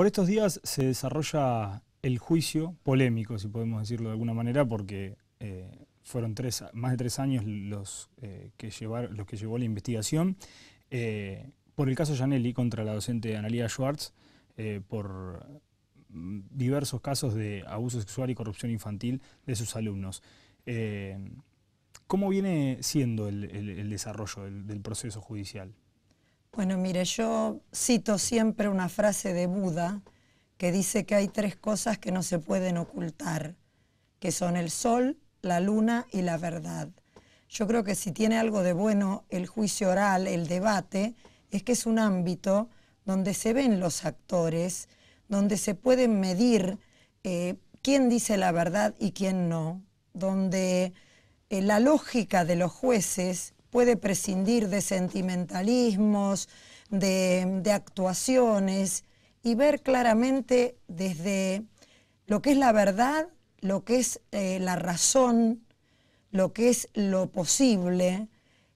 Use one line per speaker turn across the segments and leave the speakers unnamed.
Por estos días se desarrolla el juicio polémico, si podemos decirlo de alguna manera, porque eh, fueron más de tres años los, eh, que, los que llevó la investigación, eh, por el caso Janelli contra la docente Analia Schwartz, por mm, diversos casos de abuso sexual y corrupción infantil de sus alumnos. ¿Cómo viene siendo el, desarrollo del proceso judicial?
Bueno, mire, yo cito siempre una frase de Buda que dice que hay tres cosas que no se pueden ocultar, que son el sol, la luna y la verdad. Yo creo que si tiene algo de bueno el juicio oral, el debate, es que es un ámbito donde se ven los actores, donde se pueden medir eh, quién dice la verdad y quién no, donde eh, la lógica de los jueces puede prescindir de sentimentalismos, de, actuaciones y ver claramente desde lo que es la verdad, lo que es eh, la razón, lo que es lo posible.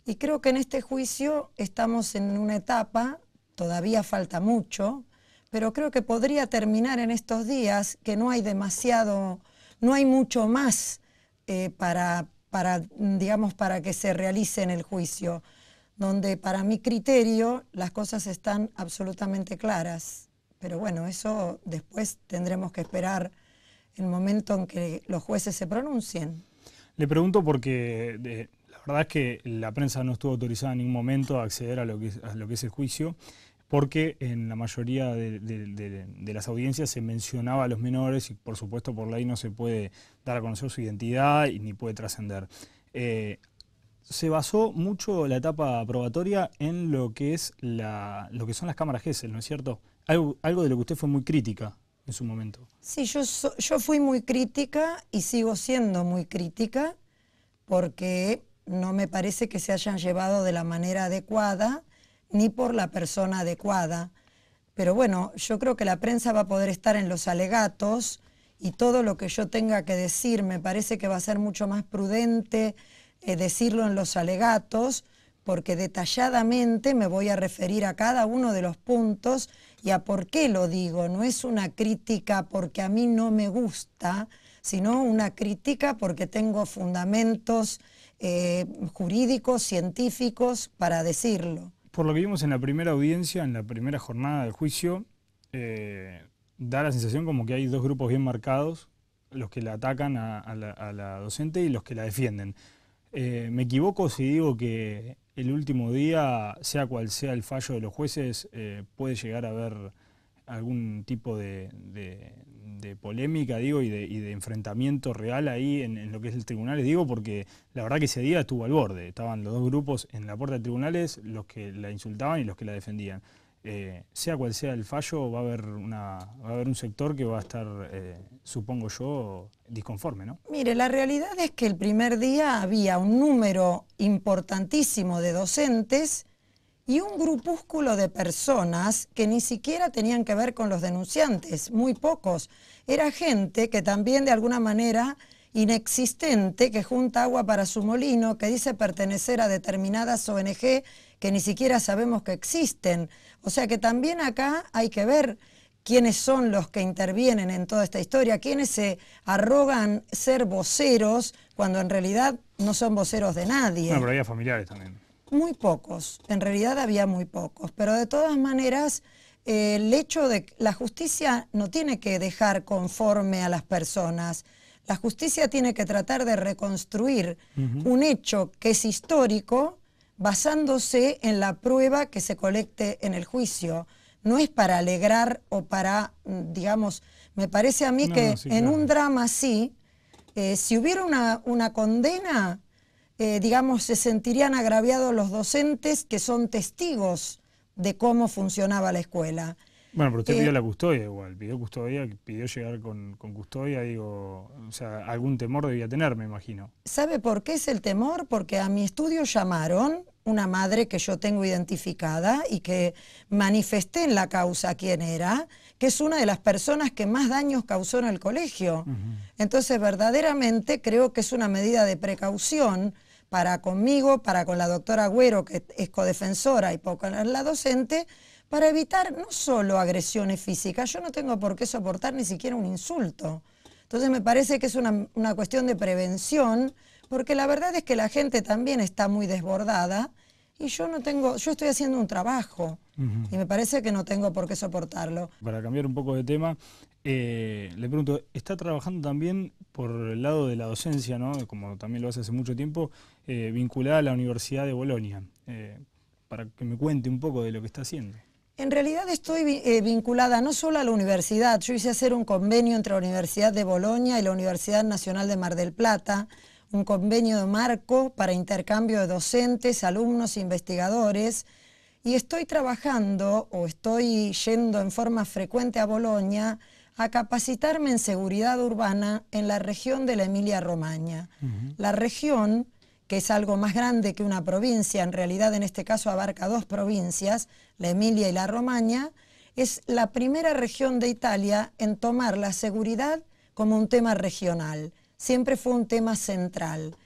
Y creo que en este juicio estamos en una etapa, todavía falta mucho, pero creo que podría terminar en estos días que no hay demasiado, no hay mucho más eh, para, para, mm, digamos, para que se realice en el juicio, donde para mi criterio las cosas están absolutamente claras. Pero bueno, eso después tendremos que esperar el momento en que los jueces se pronuncien.
Le pregunto porque la verdad es que la prensa no estuvo autorizada en ningún momento a acceder a lo que a lo que es el juicio porque en la mayoría de, las audiencias se mencionaba a los menores y por supuesto por ley no se puede dar a conocer su identidad y ni puede trascender. Eh, se basó mucho la etapa probatoria en lo que, es lo que son las cámaras GESEL, ¿no es cierto? Algo, de lo que usted fue muy crítica en su momento.
Sí, yo, yo fui muy crítica y sigo siendo muy crítica porque no me parece que se hayan llevado de la manera adecuada ni por la persona adecuada. Pero bueno, yo creo que la prensa va a poder estar en los alegatos y todo lo que yo tenga que decir me parece que va a ser mucho más prudente eh, decirlo en los alegatos porque detalladamente me voy a referir a cada uno de los puntos y a por qué lo digo. No es una crítica porque a mí no me gusta, sino una crítica porque tengo fundamentos eh, jurídicos, científicos para decirlo
por lo que vimos en la primera audiencia, en la primera jornada del juicio, eh, da la sensación como que hay dos grupos bien marcados, los que la atacan a, la, docente y los que la defienden. Eh, ¿Me equivoco si digo que el último día, sea cual sea el fallo de los jueces, eh, puede llegar a haber algún tipo de, polémica, digo, y de, enfrentamiento real ahí en, lo que es el tribunal, digo, porque la verdad que ese día estuvo al borde. Estaban los dos grupos en la puerta de tribunales, los que la insultaban y los que la defendían. Eh, sea cual sea el fallo, va a haber, va a haber un sector que va a estar, eh, supongo yo, disconforme, ¿no?
Mire, la realidad es que el primer día había un número importantísimo de docentes y un grupúsculo de personas que ni siquiera tenían que ver con los denunciantes, muy pocos. Era gente que también de alguna manera inexistente, que junta agua para su molino, que dice pertenecer a determinadas ONG que ni siquiera sabemos que existen. O sea que también acá hay que ver quiénes son los que intervienen en toda esta historia, quiénes se arrogan ser voceros cuando en realidad no son voceros de nadie. Bueno, pero
había familiares también
muy pocos, en realidad había muy pocos, pero de todas maneras eh, el hecho de que la justicia no tiene que dejar conforme a las personas, la justicia tiene que tratar de reconstruir un hecho que es histórico basándose en la prueba que se colecte en el juicio. No es para alegrar o para, digamos, me parece a mí que en un drama así, eh, si hubiera una, una condena, eh, digamos, se sentirían agraviados los docentes que son testigos de cómo funcionaba la escuela.
Bueno, pero usted eh, pidió la custodia igual, pidió custodia, pidió llegar con, con, custodia, digo, o sea, algún temor debía tener, me imagino.
¿Sabe por qué es el temor? Porque a mi estudio llamaron una madre que yo tengo identificada y que manifesté en la causa quién era, que es una de las personas que más daños causó en el colegio. Entonces, verdaderamente creo que es una medida de precaución para conmigo, para con la doctora Agüero, que es codefensora, y poco la docente, para evitar no solo agresiones físicas, yo no tengo por qué soportar ni siquiera un insulto. Entonces me parece que es una, una cuestión de prevención porque la verdad es que la gente también está muy desbordada y yo no tengo, yo estoy haciendo un trabajo y me parece que no tengo por qué soportarlo.
Para cambiar un poco de tema, eh, le pregunto, ¿está trabajando también por el lado de la docencia, ¿no? como también lo hace hace mucho tiempo, eh, vinculada a la Universidad de Bolonia? Eh, para que me cuente un poco de lo que está haciendo.
En realidad estoy vinculada no solo a la universidad, yo hice hacer un convenio entre la Universidad de Bolonia y la Universidad Nacional de Mar del Plata, un convenio de marco para intercambio de docentes, alumnos e investigadores y estoy trabajando o estoy yendo en forma frecuente a Bolonia a capacitarme en seguridad urbana en la región de la Emilia-Romagna. La región, que es algo más grande que una provincia, en realidad en este caso abarca dos provincias, la Emilia y la Romagna, es la primera región de Italia en tomar la seguridad como un tema regional siempre fue un tema central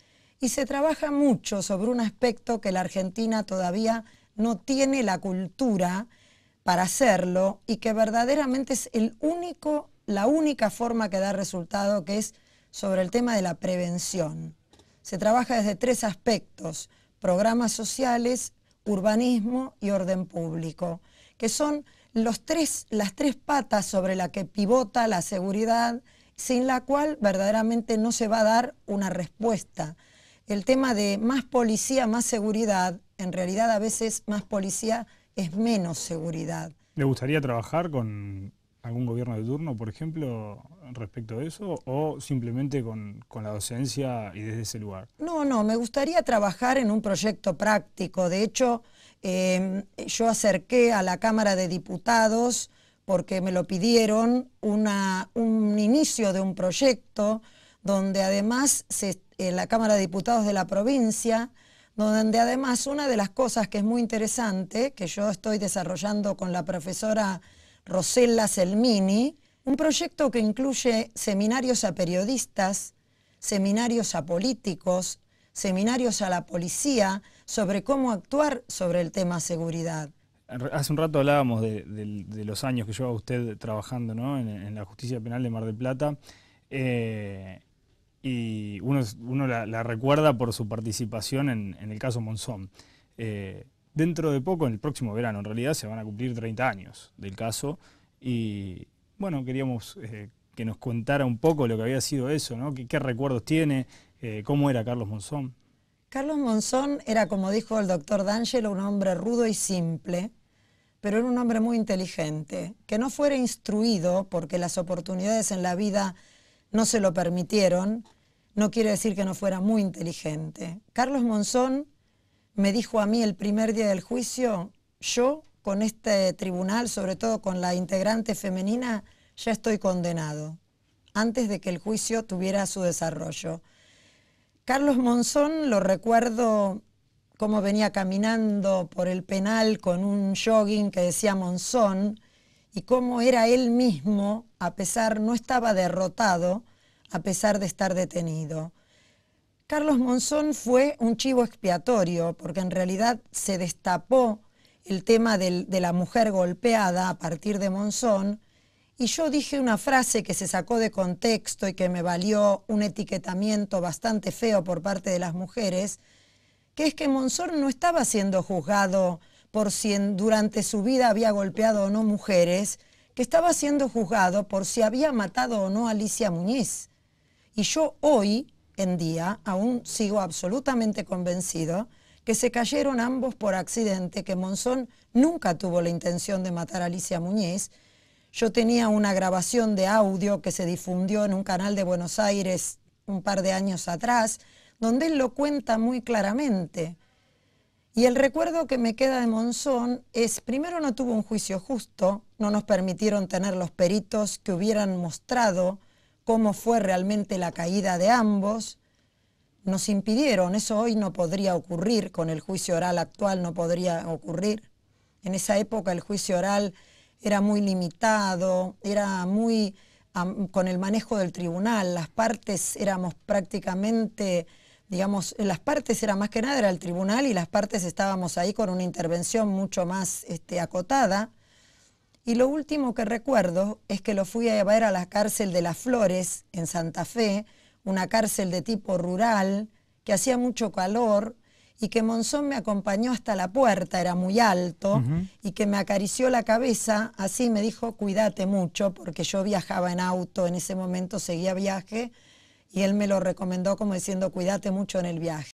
y se trabaja mucho sobre un aspecto que la Argentina todavía no tiene la cultura para hacerlo y que verdaderamente es el único, la única forma que da resultado, que es sobre el tema de la prevención. Se trabaja desde tres aspectos, programas sociales, urbanismo y orden público, que son las tres patas sobre las que pivota la seguridad, sin la cual verdaderamente no se va a dar una respuesta. El tema de más policía, más seguridad, en realidad a veces más policía es menos seguridad.
¿Le gustaría trabajar con algún gobierno de turno, por ejemplo, respecto a eso, o simplemente con, la docencia y desde ese lugar?
No, no, me gustaría trabajar en un proyecto práctico. De hecho, eh, yo acerqué a la Cámara de Diputados porque me lo pidieron, un inicio de un proyecto donde además en la Cámara de Diputados de la provincia, donde además una de las cosas que es muy interesante, que yo estoy desarrollando con la profesora Rosella Selmini, un proyecto que incluye seminarios a periodistas, seminarios a políticos, seminarios a la policía sobre cómo actuar sobre el tema seguridad.
Hace un rato hablábamos de, los años que lleva usted trabajando en, la justicia penal de Mar del Plata. Eh, y uno, la, recuerda por su participación en, el caso Monzón. Eh, dentro de poco, en el próximo verano, en realidad se van a cumplir 30 años del caso. Y bueno, queríamos eh, que nos contara un poco lo que había sido eso, qué recuerdos tiene? ¿Cómo era Carlos Monzón?
Carlos Monzón era, como dijo el doctor D'Angelo, un hombre rudo y simple, pero era un hombre muy inteligente, que no fuera instruido porque las oportunidades en la vida no se lo permitieron, no quiere decir que no fuera muy inteligente. Carlos Monzón me dijo a mí el primer día del juicio, yo con este tribunal, sobre todo con la integrante femenina, ya estoy condenado, antes de que el juicio tuviera su desarrollo. Carlos Monzón lo recuerdo cómo venía caminando por el penal con un jogging que decía Monzón y cómo era él mismo, a pesar, no estaba derrotado, a pesar de estar detenido. Carlos Monzón fue un chivo expiatorio, porque en realidad se destapó el tema de la mujer golpeada a partir de Monzón, y yo dije una frase que se sacó de contexto y que me valió un etiquetamiento bastante feo por parte de las mujeres, que es que Monzón no estaba siendo juzgado por si durante su vida había golpeado o no mujeres, que estaba siendo juzgado por si había matado o no a Alicia Muñiz. Y yo hoy en día aún sigo absolutamente convencido que se cayeron ambos por accidente, que Monzón nunca tuvo la intención de matar a Alicia Muñiz. Yo tenía una grabación de audio que se difundió en un canal de Buenos Aires un par de años atrás, donde él lo cuenta muy claramente. Y el recuerdo que me queda de Monzón es, primero no tuvo un juicio justo, no nos permitieron tener los peritos que hubieran mostrado cómo fue realmente la caída de ambos, nos impidieron, eso hoy no podría ocurrir, con el juicio oral actual no podría ocurrir. En esa época el juicio oral era muy limitado, era muy con el manejo del tribunal, las partes éramos prácticamente digamos, las partes era más que nada, era el tribunal y las partes estábamos ahí con una intervención mucho más este, acotada. Y lo último que recuerdo es que lo fui a llevar a la cárcel de Las Flores, en Santa Fe, una cárcel de tipo rural, que hacía mucho calor, y que Monzón me acompañó hasta la puerta, era muy alto, y que me acarició la cabeza, así me dijo, cuídate mucho, porque yo viajaba en auto, en ese momento seguía viaje, y él me lo recomendó como diciendo, cuídate mucho en el viaje.